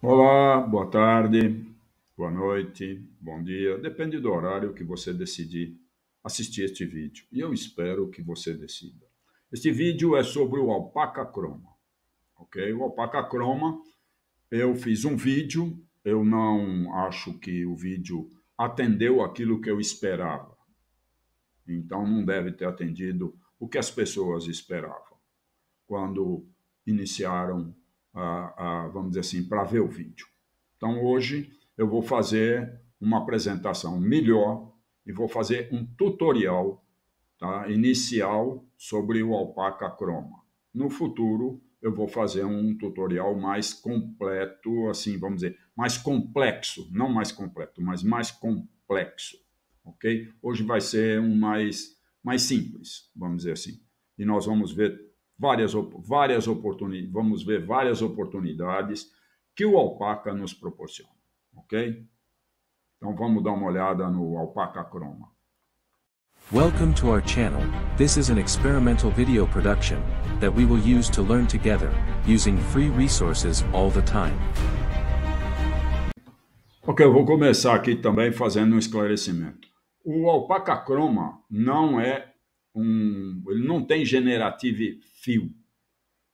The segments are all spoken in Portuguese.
Olá, boa tarde, boa noite, bom dia. Depende do horário que você decidir assistir este vídeo. E eu espero que você decida. Este vídeo é sobre o alpaca croma. Ok? O alpaca croma, eu fiz um vídeo, eu não acho que o vídeo atendeu aquilo que eu esperava. Então não deve ter atendido o que as pessoas esperavam quando iniciaram vamos dizer assim, para ver o vídeo. Então, hoje, eu vou fazer uma apresentação melhor e vou fazer um tutorial tá, inicial sobre o alpaca croma. No futuro, eu vou fazer um tutorial mais completo, assim, vamos dizer, mais complexo, não mais completo, mas mais complexo, ok? Hoje vai ser um mais, mais simples, vamos dizer assim. E nós vamos ver várias, várias oportunidades, vamos ver várias oportunidades que o alpaca nos proporciona, ok? Então vamos dar uma olhada no alpaca croma. Welcome to our channel. This is an experimental video production that we will use to learn together, using free resources all the time. Ok, eu vou começar aqui também fazendo um esclarecimento. O alpaca croma não é um, ele não tem generative fio,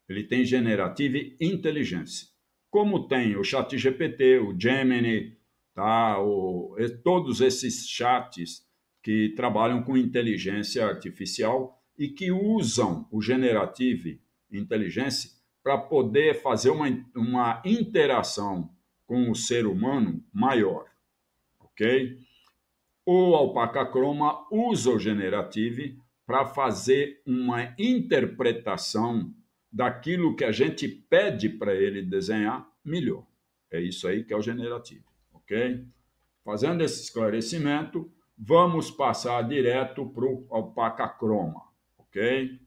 ele tem generative inteligência. Como tem o chat GPT, o Gemini, tá? o, todos esses chats que trabalham com inteligência artificial e que usam o generative inteligência para poder fazer uma, uma interação com o ser humano maior, ok? O Alpaca Chroma usa o generative para fazer uma interpretação daquilo que a gente pede para ele desenhar melhor. É isso aí que é o generativo, ok? Fazendo esse esclarecimento, vamos passar direto para o alpaca croma, ok?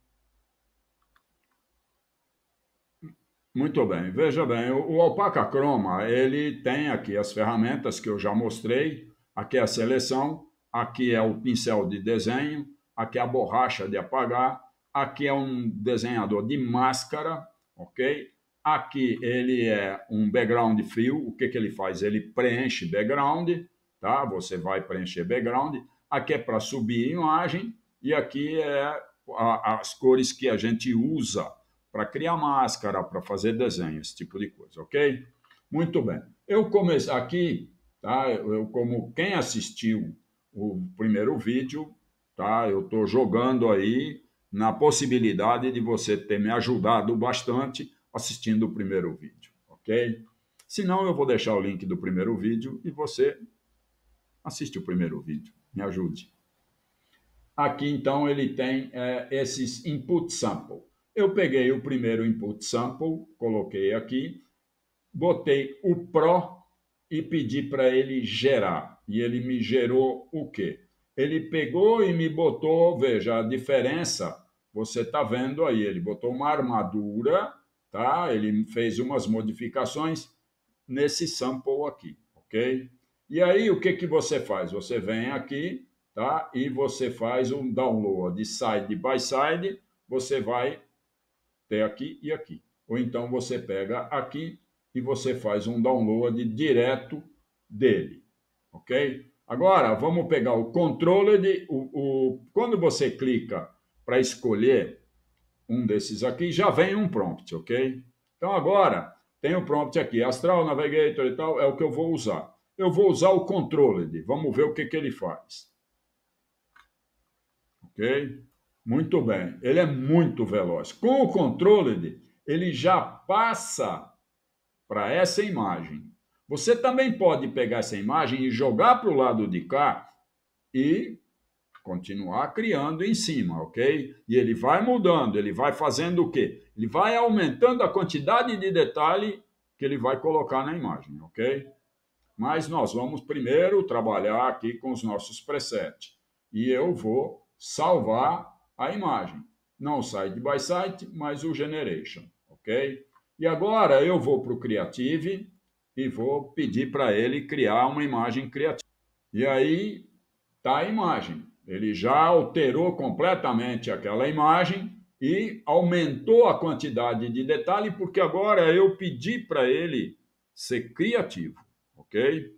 Muito bem, veja bem, o alpaca croma, ele tem aqui as ferramentas que eu já mostrei, aqui é a seleção, aqui é o pincel de desenho, aqui é a borracha de apagar, aqui é um desenhador de máscara, ok? Aqui ele é um background frio, o que, que ele faz? Ele preenche background, tá? Você vai preencher background. Aqui é para subir imagem e aqui é a, as cores que a gente usa para criar máscara, para fazer desenho, esse tipo de coisa, ok? Muito bem. Eu comecei aqui, tá? Eu, como quem assistiu o primeiro vídeo tá? Eu estou jogando aí na possibilidade de você ter me ajudado bastante assistindo o primeiro vídeo, ok? Se não, eu vou deixar o link do primeiro vídeo e você assiste o primeiro vídeo, me ajude. Aqui, então, ele tem é, esses input sample. Eu peguei o primeiro input sample, coloquei aqui, botei o pro e pedi para ele gerar. E ele me gerou o quê? Ele pegou e me botou, veja a diferença, você está vendo aí, ele botou uma armadura, tá? Ele fez umas modificações nesse sample aqui, ok? E aí o que, que você faz? Você vem aqui, tá? E você faz um download side by side, você vai ter aqui e aqui. Ou então você pega aqui e você faz um download direto dele, ok? Agora, vamos pegar o controller. O, o, quando você clica para escolher um desses aqui, já vem um prompt, ok? Então, agora, tem o um prompt aqui, Astral Navigator e tal, é o que eu vou usar. Eu vou usar o de Vamos ver o que, que ele faz. Ok? Muito bem. Ele é muito veloz. Com o controller, ele já passa para essa imagem. Você também pode pegar essa imagem e jogar para o lado de cá e continuar criando em cima, ok? E ele vai mudando, ele vai fazendo o quê? Ele vai aumentando a quantidade de detalhe que ele vai colocar na imagem, ok? Mas nós vamos primeiro trabalhar aqui com os nossos presets. E eu vou salvar a imagem. Não o site by site, mas o generation, ok? E agora eu vou para o Creative e vou pedir para ele criar uma imagem criativa. E aí está a imagem. Ele já alterou completamente aquela imagem e aumentou a quantidade de detalhe, porque agora eu pedi para ele ser criativo, ok?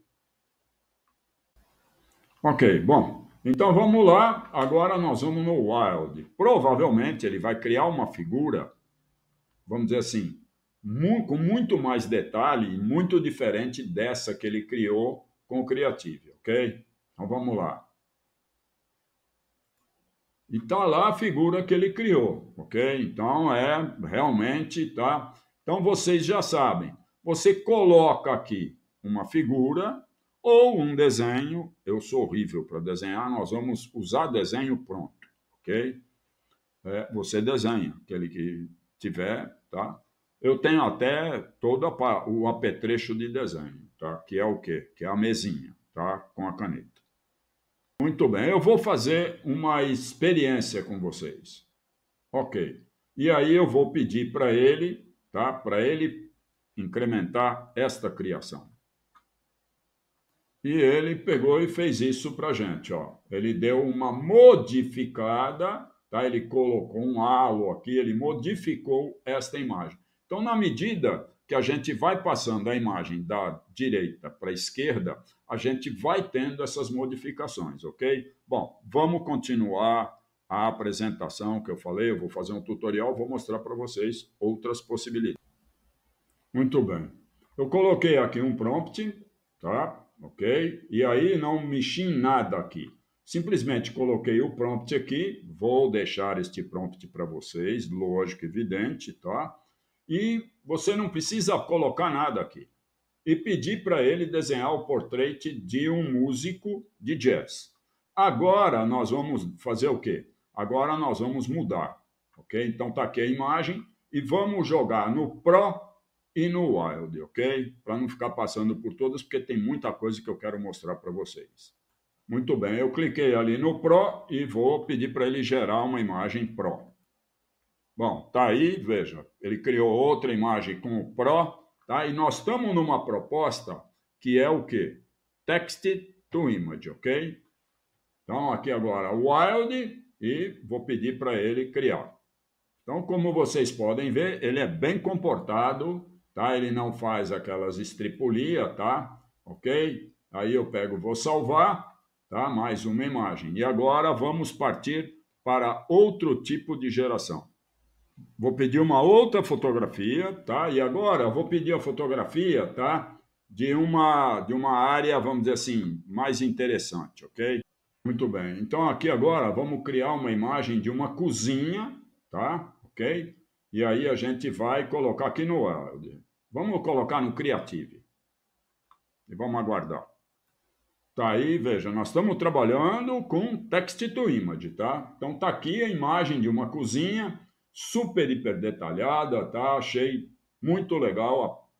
Ok, bom, então vamos lá. Agora nós vamos no Wild. Provavelmente ele vai criar uma figura, vamos dizer assim, com muito mais detalhe, muito diferente dessa que ele criou com o Creative, ok? Então vamos lá. E então, está é lá a figura que ele criou, ok? Então é realmente, tá? Então vocês já sabem, você coloca aqui uma figura ou um desenho. Eu sou horrível para desenhar, nós vamos usar desenho pronto, ok? É, você desenha aquele que tiver, tá? Eu tenho até todo o apetrecho de desenho, tá? Que é o quê? Que é a mesinha, tá? Com a caneta. Muito bem, eu vou fazer uma experiência com vocês. Ok. E aí eu vou pedir para ele, tá? Para ele incrementar esta criação. E ele pegou e fez isso para gente, ó. Ele deu uma modificada, tá? Ele colocou um halo aqui, ele modificou esta imagem. Então, na medida que a gente vai passando a imagem da direita para a esquerda, a gente vai tendo essas modificações, ok? Bom, vamos continuar a apresentação que eu falei, eu vou fazer um tutorial, vou mostrar para vocês outras possibilidades. Muito bem. Eu coloquei aqui um prompt, tá? Ok? E aí não mexi em nada aqui. Simplesmente coloquei o prompt aqui, vou deixar este prompt para vocês, lógico, evidente, tá? e você não precisa colocar nada aqui. E pedi para ele desenhar o portrait de um músico de jazz. Agora nós vamos fazer o quê? Agora nós vamos mudar, ok? Então tá aqui a imagem e vamos jogar no Pro e no Wild, ok? Para não ficar passando por todas, porque tem muita coisa que eu quero mostrar para vocês. Muito bem, eu cliquei ali no Pro e vou pedir para ele gerar uma imagem Pro. Bom, tá aí, veja, ele criou outra imagem com o Pro, tá? E nós estamos numa proposta que é o quê? Text to image, ok? Então, aqui agora, wild, e vou pedir para ele criar. Então, como vocês podem ver, ele é bem comportado, tá? Ele não faz aquelas estripulia, tá? Ok? Aí eu pego, vou salvar, tá? Mais uma imagem. E agora vamos partir para outro tipo de geração. Vou pedir uma outra fotografia, tá? E agora vou pedir a fotografia, tá? De uma, de uma área, vamos dizer assim, mais interessante, ok? Muito bem. Então, aqui agora, vamos criar uma imagem de uma cozinha, tá? Ok? E aí a gente vai colocar aqui no... Vamos colocar no Creative. E vamos aguardar. Tá aí, veja, nós estamos trabalhando com text to image, tá? Então, tá aqui a imagem de uma cozinha super, hiper detalhada, tá? Achei muito legal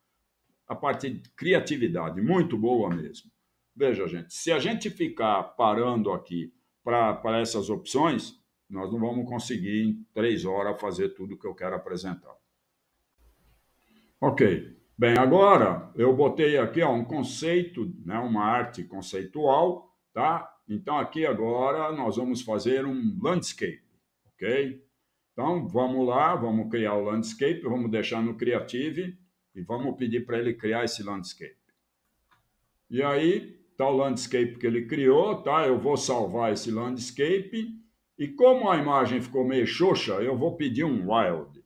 a, a parte de criatividade, muito boa mesmo. Veja, gente, se a gente ficar parando aqui para essas opções, nós não vamos conseguir em três horas fazer tudo que eu quero apresentar. Ok. Bem, agora eu botei aqui ó, um conceito, né, uma arte conceitual, tá? Então aqui agora nós vamos fazer um landscape, ok? Então, vamos lá, vamos criar o landscape, vamos deixar no Creative e vamos pedir para ele criar esse landscape. E aí, tá o landscape que ele criou, tá? Eu vou salvar esse landscape e como a imagem ficou meio xoxa, eu vou pedir um wild.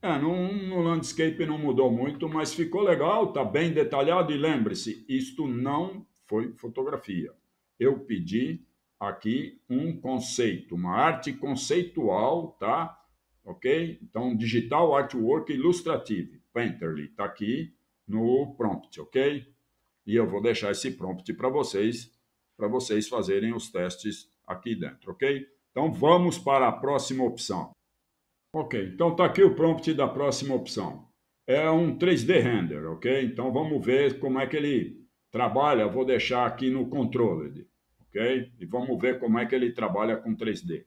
É, no, no landscape não mudou muito, mas ficou legal, tá bem detalhado e lembre-se, isto não foi fotografia. Eu pedi aqui um conceito, uma arte conceitual, tá? Ok? Então, digital artwork ilustrative, Painterly, tá aqui no prompt, ok? E eu vou deixar esse prompt para vocês, para vocês fazerem os testes aqui dentro, ok? Então, vamos para a próxima opção. Ok, então tá aqui o prompt da próxima opção. É um 3D render, ok? Então, vamos ver como é que ele trabalha. Eu vou deixar aqui no controller ok? E vamos ver como é que ele trabalha com 3D.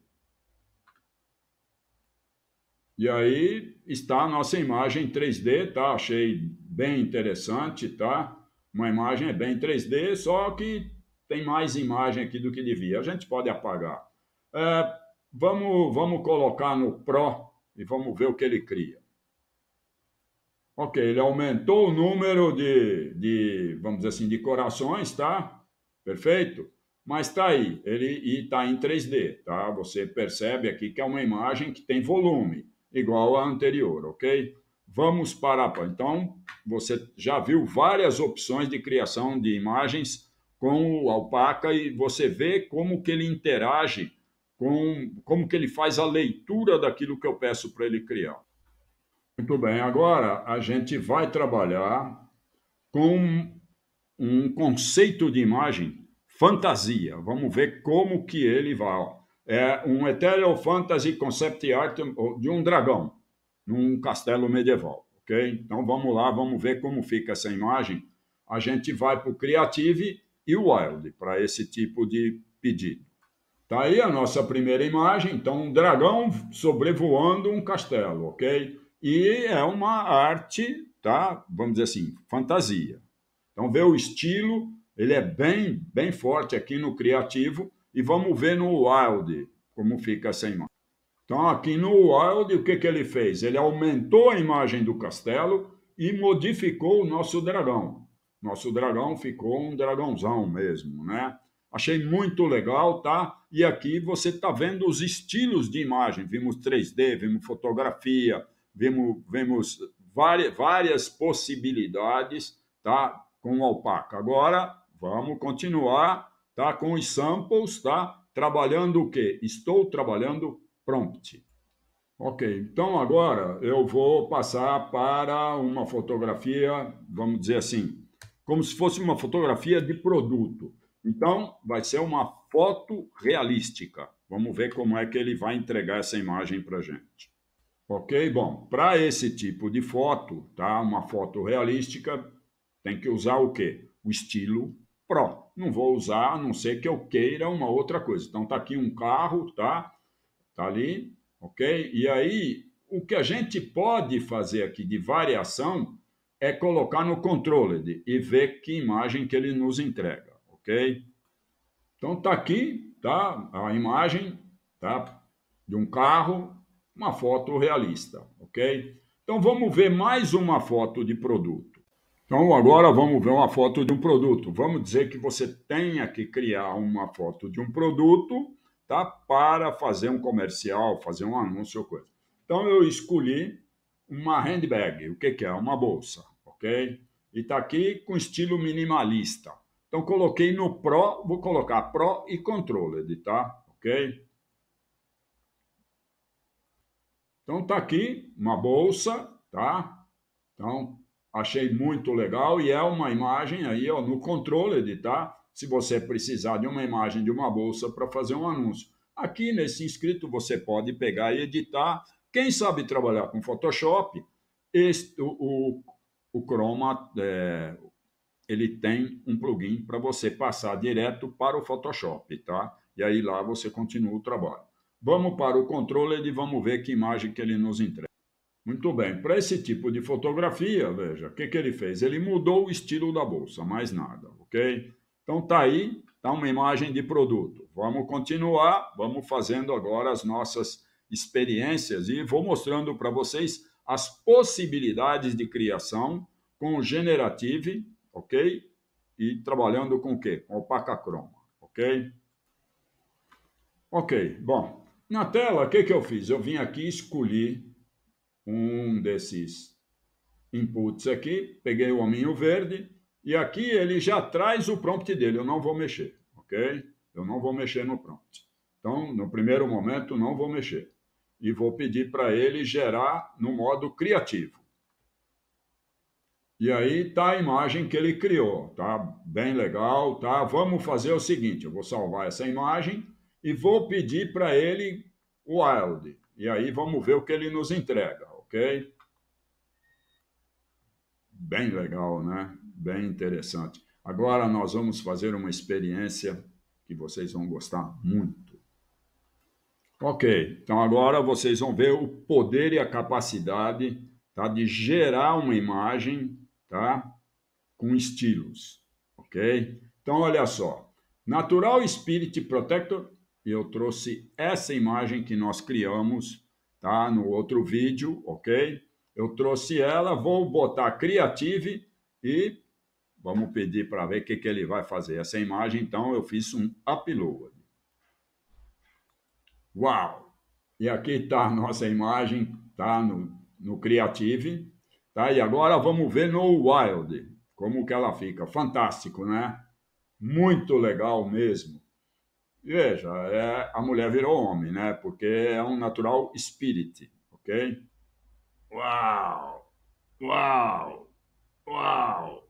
E aí está a nossa imagem 3D, tá? Achei bem interessante, tá? Uma imagem é bem 3D, só que tem mais imagem aqui do que devia. A gente pode apagar. É, vamos, vamos colocar no Pro e vamos ver o que ele cria. Ok, ele aumentou o número de, de vamos dizer assim, de corações, tá? Perfeito? Mas está aí, ele está em 3D, tá? Você percebe aqui que é uma imagem que tem volume, igual a anterior, ok? Vamos para a... Então, você já viu várias opções de criação de imagens com o alpaca e você vê como que ele interage, com como que ele faz a leitura daquilo que eu peço para ele criar. Muito bem, agora a gente vai trabalhar com um conceito de imagem fantasia. Vamos ver como que ele vai. É um Ethereal Fantasy Concept Art de um dragão num castelo medieval, ok? Então vamos lá, vamos ver como fica essa imagem. A gente vai para o Creative e o Wild para esse tipo de pedido. Tá aí a nossa primeira imagem, então um dragão sobrevoando um castelo, ok? E é uma arte, tá? Vamos dizer assim, fantasia. Então vê o estilo ele é bem, bem forte aqui no criativo e vamos ver no Wild como fica essa imagem. Então, aqui no Wild, o que, que ele fez? Ele aumentou a imagem do castelo e modificou o nosso dragão. Nosso dragão ficou um dragãozão mesmo, né? Achei muito legal, tá? E aqui você tá vendo os estilos de imagem. Vimos 3D, vimos fotografia, vimos, vimos várias, várias possibilidades, tá? Com o alpaca. Agora, Vamos continuar, tá? Com os samples, tá? Trabalhando o quê? Estou trabalhando prompt. Ok, então agora eu vou passar para uma fotografia, vamos dizer assim, como se fosse uma fotografia de produto. Então, vai ser uma foto realística. Vamos ver como é que ele vai entregar essa imagem para gente. Ok? Bom, para esse tipo de foto, tá? uma foto realística, tem que usar o quê? O estilo Pro. Não vou usar, a não ser que eu queira uma outra coisa. Então tá aqui um carro, tá? Tá ali, ok? E aí, o que a gente pode fazer aqui de variação é colocar no controller e ver que imagem que ele nos entrega, ok? Então tá aqui, tá? A imagem, tá? De um carro, uma foto realista, ok? Então vamos ver mais uma foto de produto. Então, agora vamos ver uma foto de um produto. Vamos dizer que você tenha que criar uma foto de um produto tá? para fazer um comercial, fazer um anúncio ou coisa. Então, eu escolhi uma handbag. O que, que é? Uma bolsa, ok? E está aqui com estilo minimalista. Então, coloquei no Pro, vou colocar Pro e Controlled, tá? Ok? Então, está aqui uma bolsa, tá? Então, Achei muito legal e é uma imagem aí ó, no controle, tá? Se você precisar de uma imagem de uma bolsa para fazer um anúncio. Aqui nesse inscrito você pode pegar e editar. Quem sabe trabalhar com Photoshop, este, o, o, o Chroma é, ele tem um plugin para você passar direto para o Photoshop, tá? E aí lá você continua o trabalho. Vamos para o controle e vamos ver que imagem que ele nos entrega. Muito bem, para esse tipo de fotografia, veja, o que, que ele fez? Ele mudou o estilo da bolsa, mais nada, ok? Então tá aí, tá uma imagem de produto. Vamos continuar, vamos fazendo agora as nossas experiências e vou mostrando para vocês as possibilidades de criação com o Generative, ok? E trabalhando com o quê? Com opaca croma, ok? Ok, bom, na tela, o que, que eu fiz? Eu vim aqui e escolhi um desses inputs aqui, peguei o hominho verde, e aqui ele já traz o prompt dele, eu não vou mexer, ok? Eu não vou mexer no prompt. Então, no primeiro momento, não vou mexer. E vou pedir para ele gerar no modo criativo. E aí está a imagem que ele criou, tá? Bem legal, tá? Vamos fazer o seguinte, eu vou salvar essa imagem e vou pedir para ele o wild. E aí vamos ver o que ele nos entrega. Ok? Bem legal, né? Bem interessante. Agora nós vamos fazer uma experiência que vocês vão gostar muito. Ok, então agora vocês vão ver o poder e a capacidade tá, de gerar uma imagem tá, com estilos. Ok? Então olha só. Natural Spirit Protector, eu trouxe essa imagem que nós criamos tá? No outro vídeo, ok? Eu trouxe ela, vou botar Creative e vamos pedir para ver o que, que ele vai fazer. Essa imagem, então, eu fiz um upload. Uau! E aqui está a nossa imagem, tá? No, no Creative, tá? E agora vamos ver no Wild, como que ela fica. Fantástico, né? Muito legal mesmo. Veja, é, a mulher virou homem, né? Porque é um natural spirit, ok? Uau! Uau! Uau!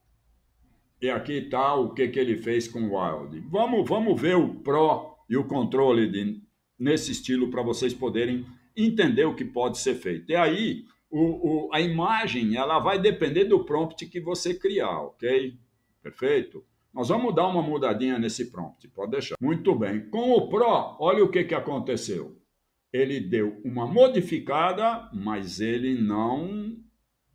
E aqui está o que, que ele fez com o Wild. Vamos, vamos ver o pró e o controle de, nesse estilo para vocês poderem entender o que pode ser feito. E aí, o, o, a imagem ela vai depender do prompt que você criar, ok? Perfeito? Nós vamos dar uma mudadinha nesse prompt, pode deixar. Muito bem. Com o Pro, olha o que, que aconteceu. Ele deu uma modificada, mas ele não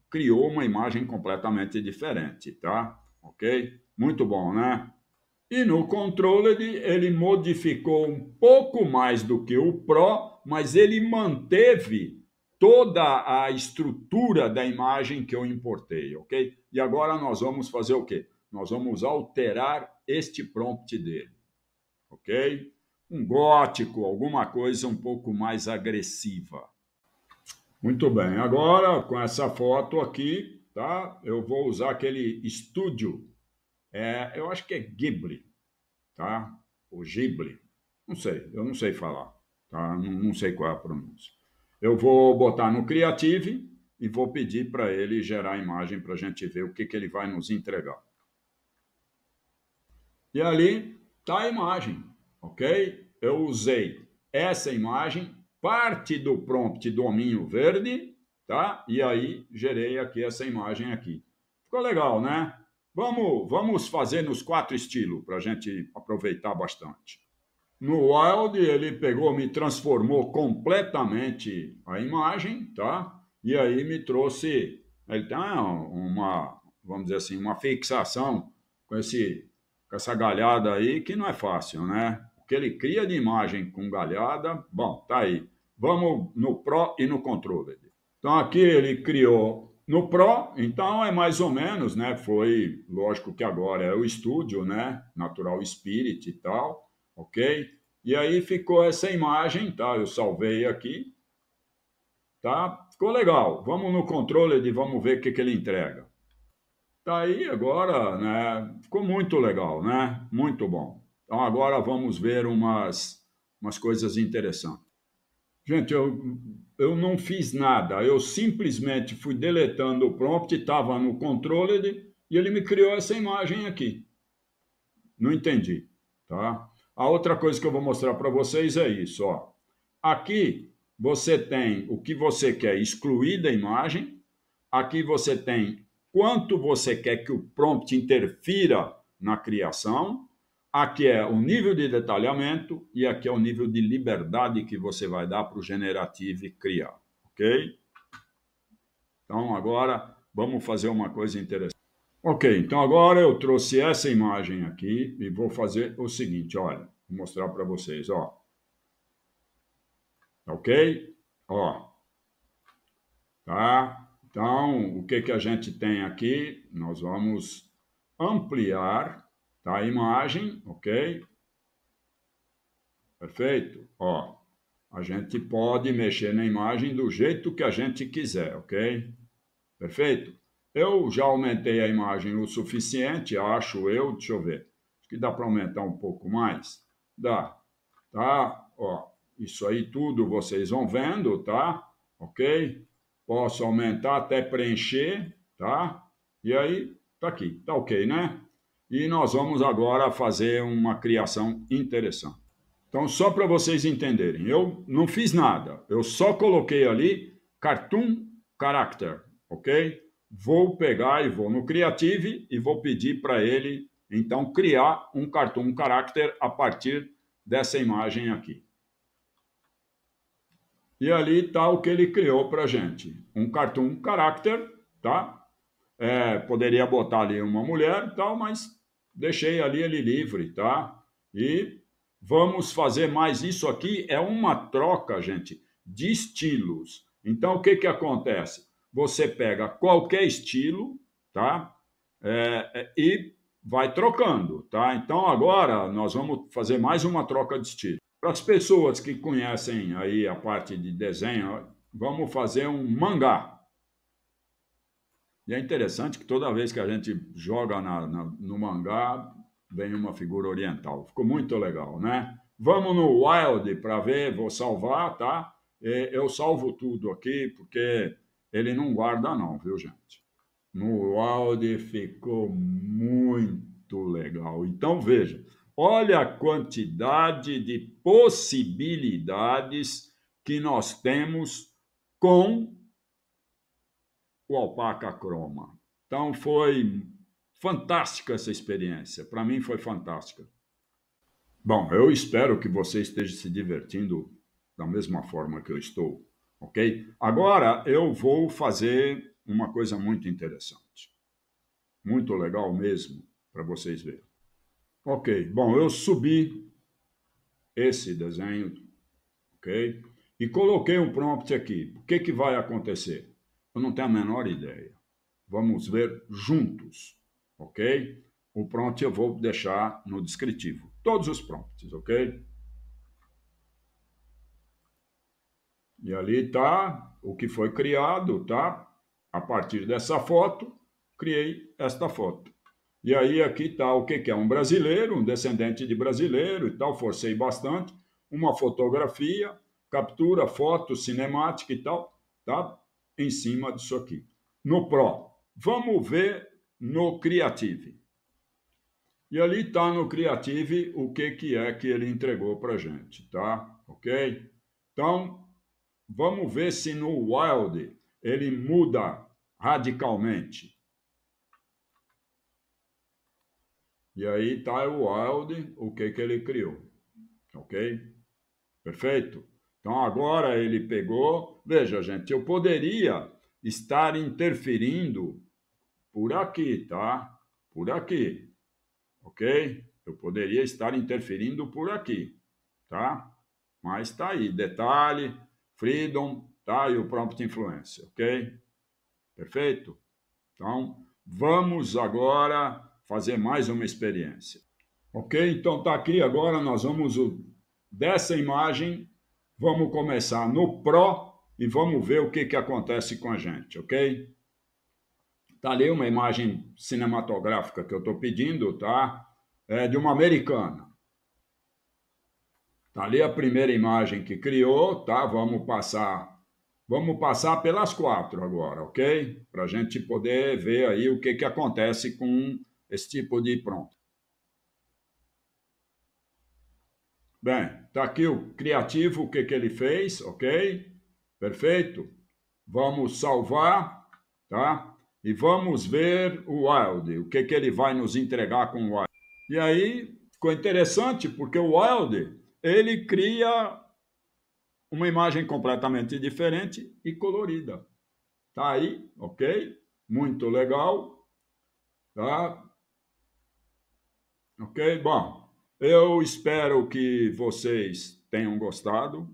criou uma imagem completamente diferente, tá? Ok? Muito bom, né? E no Controlled, ele modificou um pouco mais do que o Pro, mas ele manteve toda a estrutura da imagem que eu importei, ok? E agora nós vamos fazer o quê? Nós vamos alterar este prompt dele, ok? Um gótico, alguma coisa um pouco mais agressiva. Muito bem, agora com essa foto aqui, tá? Eu vou usar aquele estúdio, é, eu acho que é Ghibli, tá? O Ghibli, não sei, eu não sei falar, tá? Não, não sei qual é a pronúncia. Eu vou botar no Creative e vou pedir para ele gerar a imagem para a gente ver o que, que ele vai nos entregar. E ali está a imagem, ok? Eu usei essa imagem, parte do prompt do hominho verde, tá? E aí gerei aqui essa imagem aqui. Ficou legal, né? Vamos, vamos fazer nos quatro estilos para a gente aproveitar bastante. No Wild, ele pegou, me transformou completamente a imagem, tá? E aí me trouxe. Ele tem uma, vamos dizer assim, uma fixação com esse com essa galhada aí, que não é fácil, né? O que ele cria de imagem com galhada, bom, tá aí. Vamos no Pro e no Controller. Então, aqui ele criou no Pro, então é mais ou menos, né? Foi, lógico que agora é o estúdio, né? Natural Spirit e tal, ok? E aí ficou essa imagem, tá? Eu salvei aqui, tá? Ficou legal. Vamos no controle e vamos ver o que, que ele entrega. Tá aí agora, né? Ficou muito legal, né? Muito bom. Então agora vamos ver umas, umas coisas interessantes. Gente, eu, eu não fiz nada. Eu simplesmente fui deletando o prompt, estava no controle e ele me criou essa imagem aqui. Não entendi, tá? A outra coisa que eu vou mostrar para vocês é isso, ó. Aqui você tem o que você quer excluir da imagem, aqui você tem quanto você quer que o prompt interfira na criação. Aqui é o nível de detalhamento e aqui é o nível de liberdade que você vai dar para o Generative criar, ok? Então, agora, vamos fazer uma coisa interessante. Ok, então agora eu trouxe essa imagem aqui e vou fazer o seguinte, olha, vou mostrar para vocês, ó. Tá ok? Ó. Tá? Então, o que, que a gente tem aqui? Nós vamos ampliar tá, a imagem, ok? Perfeito? Ó, a gente pode mexer na imagem do jeito que a gente quiser, ok? Perfeito? Eu já aumentei a imagem o suficiente, acho eu, deixa eu ver. Acho que dá para aumentar um pouco mais. Dá. Tá? Ó, isso aí tudo vocês vão vendo, tá? Ok? Posso aumentar até preencher, tá? E aí, tá aqui, tá ok, né? E nós vamos agora fazer uma criação interessante. Então, só para vocês entenderem, eu não fiz nada, eu só coloquei ali cartoon character, ok? Vou pegar e vou no Creative e vou pedir para ele, então, criar um cartoon character a partir dessa imagem aqui. E ali está o que ele criou para gente. Um cartoon character, tá? É, poderia botar ali uma mulher tal, mas deixei ali ele livre, tá? E vamos fazer mais isso aqui. É uma troca, gente, de estilos. Então, o que, que acontece? Você pega qualquer estilo, tá? É, é e vai trocando, tá? Então, agora nós vamos fazer mais uma troca de estilo. Para as pessoas que conhecem aí a parte de desenho, vamos fazer um mangá. E é interessante que toda vez que a gente joga na, na, no mangá, vem uma figura oriental. Ficou muito legal, né? Vamos no Wild para ver, vou salvar, tá? Eu salvo tudo aqui, porque ele não guarda, não, viu, gente? No Wild ficou muito legal. Então, veja. Olha a quantidade de possibilidades que nós temos com o alpaca croma. Então foi fantástica essa experiência. Para mim foi fantástica. Bom, eu espero que você esteja se divertindo da mesma forma que eu estou, ok? Agora eu vou fazer uma coisa muito interessante, muito legal mesmo, para vocês verem. Ok, bom, eu subi esse desenho, ok? E coloquei um prompt aqui. O que, que vai acontecer? Eu não tenho a menor ideia. Vamos ver juntos, ok? O prompt eu vou deixar no descritivo. Todos os prompts, ok? E ali está o que foi criado, tá? A partir dessa foto, criei esta foto. E aí aqui está o que, que é um brasileiro, um descendente de brasileiro e tal, forcei bastante, uma fotografia, captura, foto, cinemática e tal, tá? Em cima disso aqui. No Pro, vamos ver no Creative. E ali está no Creative o que, que é que ele entregou para gente, tá? Ok? Então, vamos ver se no Wild ele muda radicalmente. E aí está o Wild, o que, que ele criou. Ok? Perfeito? Então agora ele pegou. Veja, gente, eu poderia estar interferindo por aqui, tá? Por aqui. Ok? Eu poderia estar interferindo por aqui, tá? Mas tá aí. Detalhe, freedom, tá? E o prompt influence, ok? Perfeito? Então, vamos agora fazer mais uma experiência. Ok? Então tá aqui agora, nós vamos dessa imagem, vamos começar no Pro e vamos ver o que, que acontece com a gente, ok? Tá ali uma imagem cinematográfica que eu tô pedindo, tá? É de uma americana. Tá ali a primeira imagem que criou, tá? Vamos passar Vamos passar pelas quatro agora, ok? Para a gente poder ver aí o que, que acontece com esse tipo de pronto. Bem, está aqui o criativo, o que, que ele fez, ok? Perfeito? Vamos salvar, tá? E vamos ver o Wild, o que, que ele vai nos entregar com o Wild. E aí ficou interessante, porque o Wild, ele cria uma imagem completamente diferente e colorida. Tá aí, ok? Muito legal. Tá? Ok? Bom, eu espero que vocês tenham gostado,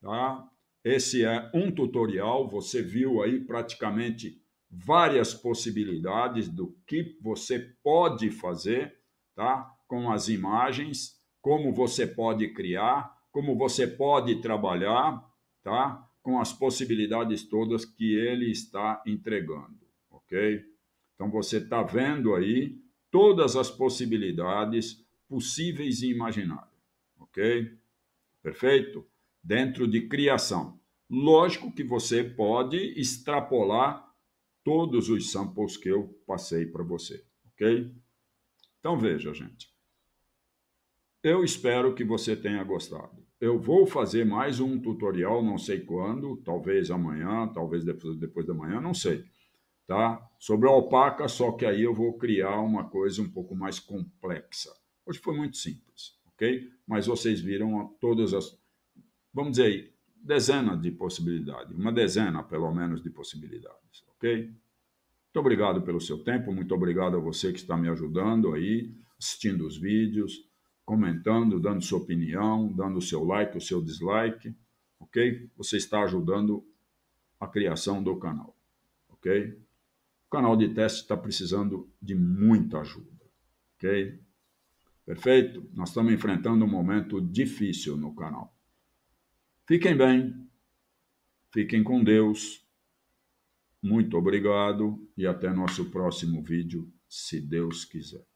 tá? Esse é um tutorial, você viu aí praticamente várias possibilidades do que você pode fazer, tá? Com as imagens, como você pode criar, como você pode trabalhar, tá? Com as possibilidades todas que ele está entregando, ok? Então você está vendo aí todas as possibilidades possíveis e imagináveis. Ok? Perfeito? Dentro de criação. Lógico que você pode extrapolar todos os samples que eu passei para você. Ok? Então veja, gente. Eu espero que você tenha gostado. Eu vou fazer mais um tutorial, não sei quando, talvez amanhã, talvez depois, depois da manhã, não sei tá? Sobre a alpaca, só que aí eu vou criar uma coisa um pouco mais complexa. Hoje foi muito simples, ok? Mas vocês viram todas as, vamos dizer aí, dezenas de possibilidades, uma dezena pelo menos de possibilidades, ok? Muito obrigado pelo seu tempo, muito obrigado a você que está me ajudando aí, assistindo os vídeos, comentando, dando sua opinião, dando o seu like, o seu dislike, ok? Você está ajudando a criação do canal, ok? canal de teste está precisando de muita ajuda, ok? Perfeito? Nós estamos enfrentando um momento difícil no canal. Fiquem bem, fiquem com Deus. Muito obrigado e até nosso próximo vídeo, se Deus quiser.